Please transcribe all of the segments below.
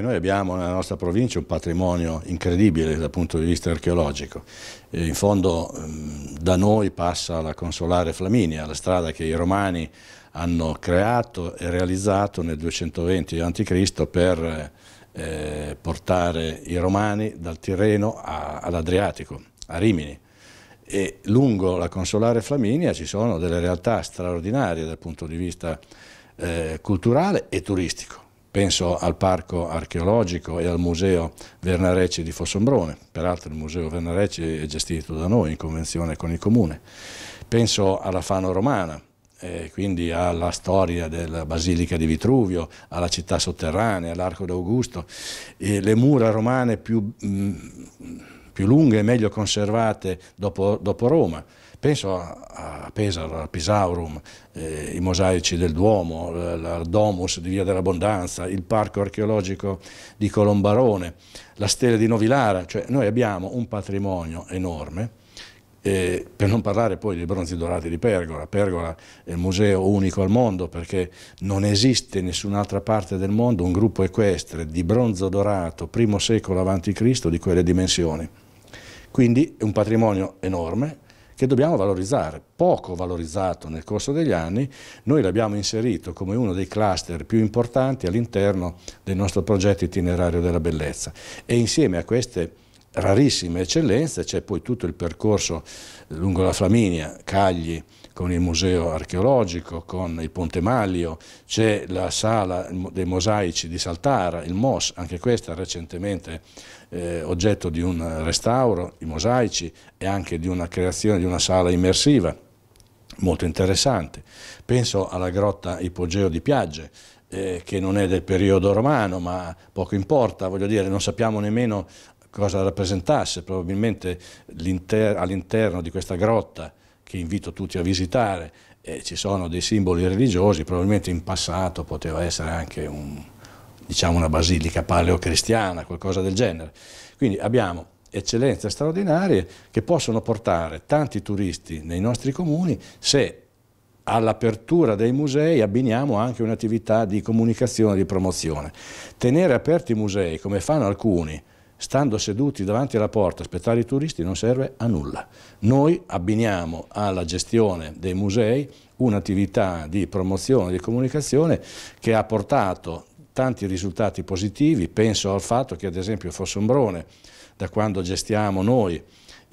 Noi abbiamo nella nostra provincia un patrimonio incredibile dal punto di vista archeologico, in fondo da noi passa la Consolare Flaminia, la strada che i romani hanno creato e realizzato nel 220 a.C. per eh, portare i romani dal Tirreno all'Adriatico, a Rimini. E lungo la Consolare Flaminia ci sono delle realtà straordinarie dal punto di vista eh, culturale e turistico. Penso al parco archeologico e al museo Vernarecci di Fossombrone, peraltro il museo Vernarecci è gestito da noi in convenzione con il comune. Penso alla Fano Romana, eh, quindi alla storia della Basilica di Vitruvio, alla città sotterranea, all'Arco d'Augusto, le mura romane più... Mh, mm, più lunghe e meglio conservate dopo, dopo Roma. Penso a, Pesaro, al Pisaurum, eh, i mosaici del Duomo, la, Domus di Via dell'Abbondanza, il Parco archeologico di Colombarone, la stele di Novilara, cioè noi abbiamo un patrimonio enorme eh, per non parlare poi dei bronzi dorati di Pergola, Pergola è il museo unico al mondo perché non esiste in nessun'altra parte del mondo un gruppo equestre di bronzo dorato, primo secolo a.C., di quelle dimensioni. Quindi è un patrimonio enorme che dobbiamo valorizzare, poco valorizzato nel corso degli anni, noi l'abbiamo inserito come uno dei cluster più importanti all'interno del nostro progetto itinerario della bellezza e insieme a queste rarissime eccellenze, c'è poi tutto il percorso lungo la Flaminia, Cagli con il museo archeologico, con il Ponte Maglio, c'è la sala dei mosaici di Saltara, il MOS, anche questa recentemente eh, oggetto di un restauro, i mosaici e anche di una creazione di una sala immersiva molto interessante. Penso alla grotta Ipogeo di Piagge, eh, che non è del periodo romano, ma poco importa, voglio dire, non sappiamo nemmeno cosa rappresentasse, probabilmente all'interno di questa grotta che invito tutti a visitare eh, ci sono dei simboli religiosi, probabilmente in passato poteva essere anche un, diciamo una basilica paleocristiana, qualcosa del genere. Quindi abbiamo eccellenze straordinarie che possono portare tanti turisti nei nostri comuni se all'apertura dei musei abbiniamo anche un'attività di comunicazione e di promozione. Tenere aperti i musei, come fanno alcuni, stando seduti davanti alla porta, aspettare i turisti non serve a nulla. Noi abbiniamo alla gestione dei musei un'attività di promozione, e di comunicazione che ha portato tanti risultati positivi, penso al fatto che ad esempio Fossombrone, da quando gestiamo noi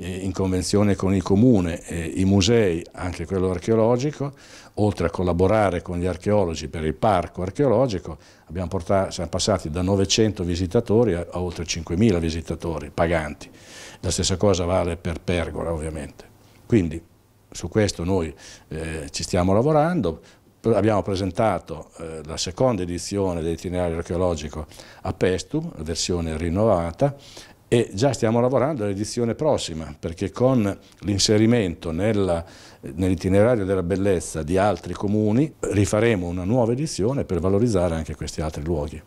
eh, in convenzione con il comune, i musei, anche quello archeologico, oltre a collaborare con gli archeologi per il parco archeologico, portato, siamo passati da 900 visitatori a, a oltre 5.000 visitatori paganti. La stessa cosa vale per Pergola ovviamente. Quindi su questo noi eh, ci stiamo lavorando, abbiamo presentato eh, la seconda edizione dell'itinerario archeologico a Pestum, versione rinnovata, e già stiamo lavorando all'edizione prossima perché con l'inserimento nell'itinerario nell della bellezza di altri comuni rifaremo una nuova edizione per valorizzare anche questi altri luoghi.